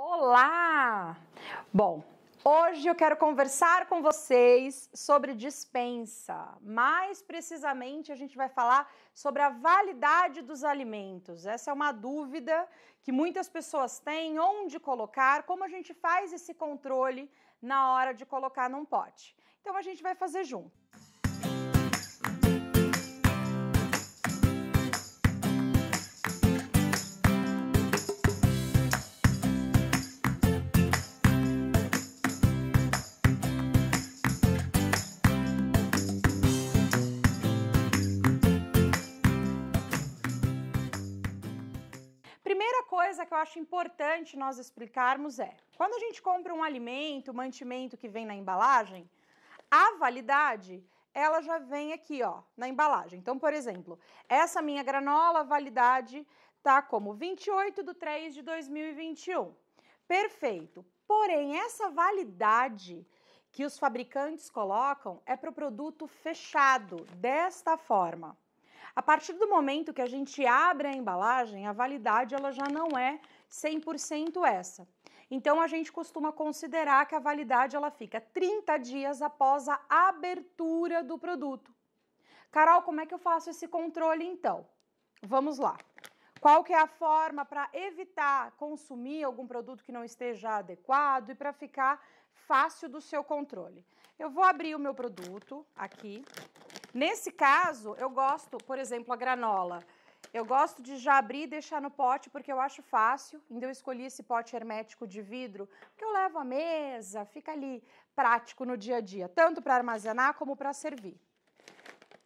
Olá! Bom, hoje eu quero conversar com vocês sobre dispensa. Mais precisamente, a gente vai falar sobre a validade dos alimentos. Essa é uma dúvida que muitas pessoas têm: onde colocar, como a gente faz esse controle na hora de colocar num pote. Então, a gente vai fazer junto. primeira coisa que eu acho importante nós explicarmos é: quando a gente compra um alimento, mantimento que vem na embalagem, a validade ela já vem aqui, ó, na embalagem. Então, por exemplo, essa minha granola, a validade tá como 28 de 3 de 2021. Perfeito. Porém, essa validade que os fabricantes colocam é para o produto fechado, desta forma. A partir do momento que a gente abre a embalagem, a validade ela já não é 100% essa. Então a gente costuma considerar que a validade ela fica 30 dias após a abertura do produto. Carol, como é que eu faço esse controle então? Vamos lá. Qual que é a forma para evitar consumir algum produto que não esteja adequado e para ficar fácil do seu controle? Eu vou abrir o meu produto aqui, Nesse caso, eu gosto, por exemplo, a granola. Eu gosto de já abrir e deixar no pote porque eu acho fácil. Então eu escolhi esse pote hermético de vidro que eu levo à mesa, fica ali prático no dia a dia, tanto para armazenar como para servir.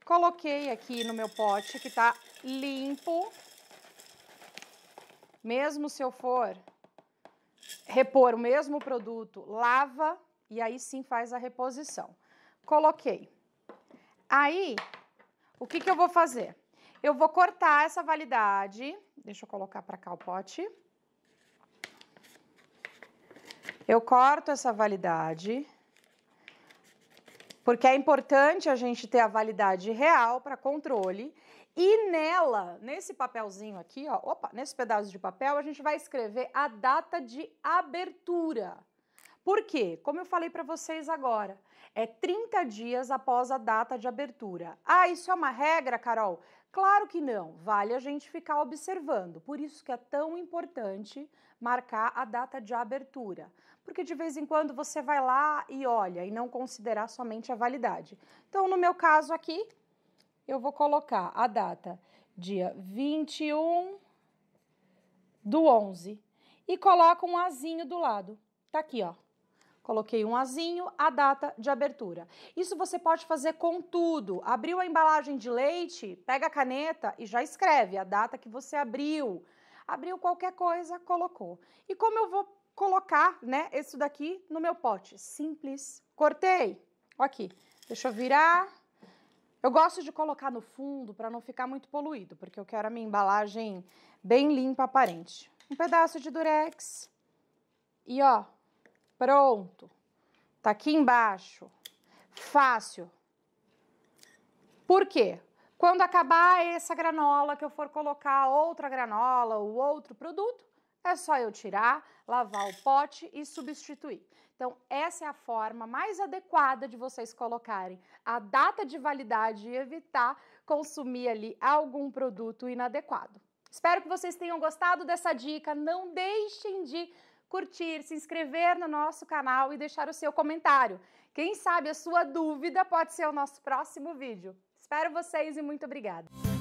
Coloquei aqui no meu pote que está limpo. Mesmo se eu for repor o mesmo produto, lava e aí sim faz a reposição. Coloquei Aí, o que, que eu vou fazer? Eu vou cortar essa validade. Deixa eu colocar para cá o pote. Eu corto essa validade. Porque é importante a gente ter a validade real para controle. E nela, nesse papelzinho aqui, ó, opa, nesse pedaço de papel, a gente vai escrever a data de abertura. Por quê? Como eu falei para vocês agora, é 30 dias após a data de abertura. Ah, isso é uma regra, Carol? Claro que não, vale a gente ficar observando. Por isso que é tão importante marcar a data de abertura, porque de vez em quando você vai lá e olha e não considerar somente a validade. Então, no meu caso aqui, eu vou colocar a data dia 21 do 11 e coloco um azinho do lado. Tá aqui, ó. Coloquei um azinho, a data de abertura. Isso você pode fazer com tudo. Abriu a embalagem de leite, pega a caneta e já escreve a data que você abriu. Abriu qualquer coisa, colocou. E como eu vou colocar, né, isso daqui no meu pote? Simples. Cortei. Aqui. Deixa eu virar. Eu gosto de colocar no fundo para não ficar muito poluído, porque eu quero a minha embalagem bem limpa aparente. Um pedaço de durex. E ó, Pronto. Tá aqui embaixo. Fácil. Por quê? Quando acabar essa granola que eu for colocar outra granola ou outro produto, é só eu tirar, lavar o pote e substituir. Então, essa é a forma mais adequada de vocês colocarem a data de validade e evitar consumir ali algum produto inadequado. Espero que vocês tenham gostado dessa dica. Não deixem de curtir, se inscrever no nosso canal e deixar o seu comentário. Quem sabe a sua dúvida pode ser o nosso próximo vídeo. Espero vocês e muito obrigada!